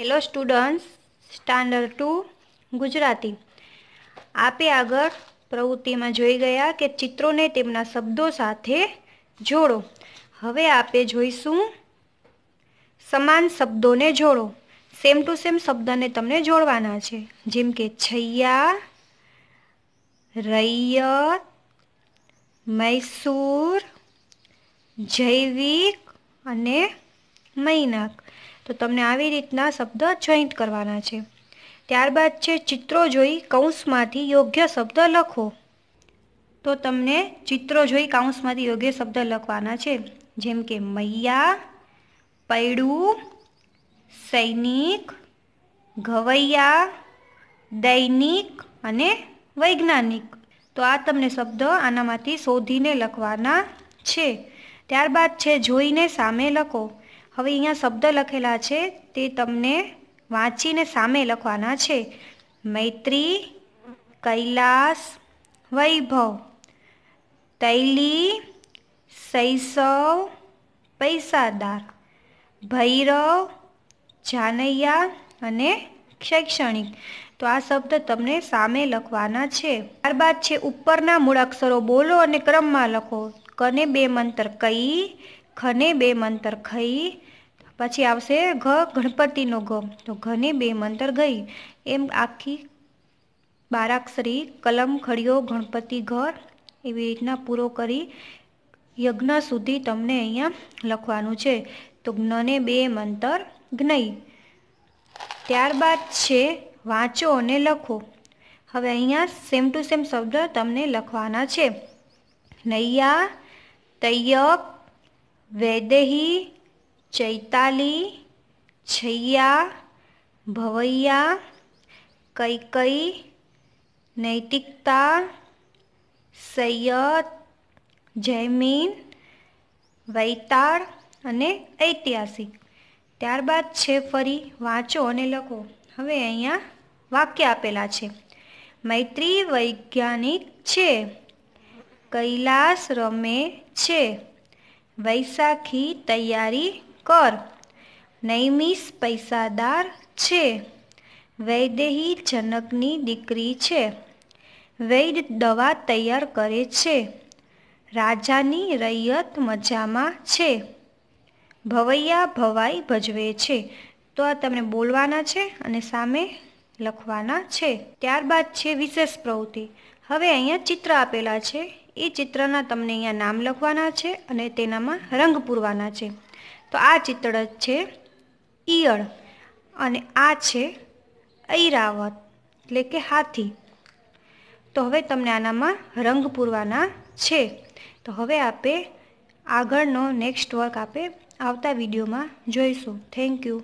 hello students standard two Gujarati આપે આગળ પ્રવૃત્તિમાં જોઈ ગયા કે ચિત્રોને તેમના શબ્દો સાથે જોડો હવે આપે જોઈશું સમાન શબ્દોને જોડો સેમ ટુ સેમ શબ્દને તમને જોડવાના છે જેમ કે છૈયા રૈયત મૈસૂર જૈવિક અને મૈનાક તો તમને આવી રીતના શબ્દ જોઈન્ટ કરવાના છે ત્યારબાદ છે ચિત્રો જોઈ કૌંસમાંથી યોગ્ય શબ્દ લખો તો તમને ચિત્રો જોઈ કૌંસમાંથી યોગ્ય શબ્દ લખવાના છે જેમ કે મૈયા પૈડું સૈનિક ઘવૈયા દૈનિક અને વૈજ્ઞાનિક તો આ તમને શબ્દ આનામાંથી શોધીને લખવાના છે ત્યારબાદ છે જોઈને સામે લખો હવે અહીંયા શબ્દ લખેલા છે તે તમને વાંચીને સામે લખવાના છે મૈત્રી કૈલાસ વૈભવ તૈલી શૈશવ પૈસાદાર ભૈરવ જાનૈયા અને શૈક્ષણિક તો આ શબ્દ તમને સામે લખવાના છે ત્યારબાદ છે ઉપરના મૂળાક્ષરો બોલો અને ક્રમમાં લખો કને બે મંતર કઈ ખને બે મંતર ખઈ પછી આવશે ઘ ગણપતિનો ઘ તો ઘની બે મંતર ગઈ એમ આખી બારાક્ષરી કલમ ખડીયો ગણપતિ ઘર એવી રીતના પૂરો કરી યજ્ઞ સુધી તમને અહીંયા લખવાનું છે તો જ્ઞને બે મંતર જ્ઞઈ ત્યારબાદ છે વાંચો અને લખો હવે અહીંયા સેમ ટુ સેમ શબ્દ તમને લખવાના છે નૈયા તૈયબ વૈદેહી ચૈતાલી છૈયા ભવૈયા કૈકઈ નૈતિકતા સૈયદ જૈમીન વૈતાળ અને ઐતિહાસિક ત્યારબાદ છે ફરી વાંચો અને લખો હવે અહીંયા વાક્ય આપેલા છે મૈત્રી વૈજ્ઞાનિક છે કૈલાસ રમે છે વૈસાખી તૈયારી કર નૈમિષ પૈસાદાર છે વૈદેહી જનકની દીકરી છે વૈદ દવા તૈયાર કરે છે રાજાની રૈયત મજામાં છે ભવૈયા ભવાઈ ભજવે છે તો આ તમને બોલવાના છે અને સામે લખવાના છે ત્યારબાદ છે વિશેષ પ્રવૃત્તિ હવે અહીંયા ચિત્ર આપેલા છે એ ચિત્રના તમને અહીંયા નામ લખવાના છે અને તેનામાં રંગ પૂરવાના છે તો આ ચિત્ર છે ઈયળ અને આ છે ઐરાવત એટલે કે હાથી તો હવે તમને આનામાં રંગ પૂરવાના છે તો હવે આપે આગળનો નેક્સ્ટ વર્ક આપે આવતા વિડીયોમાં જોઈશું થેન્ક યુ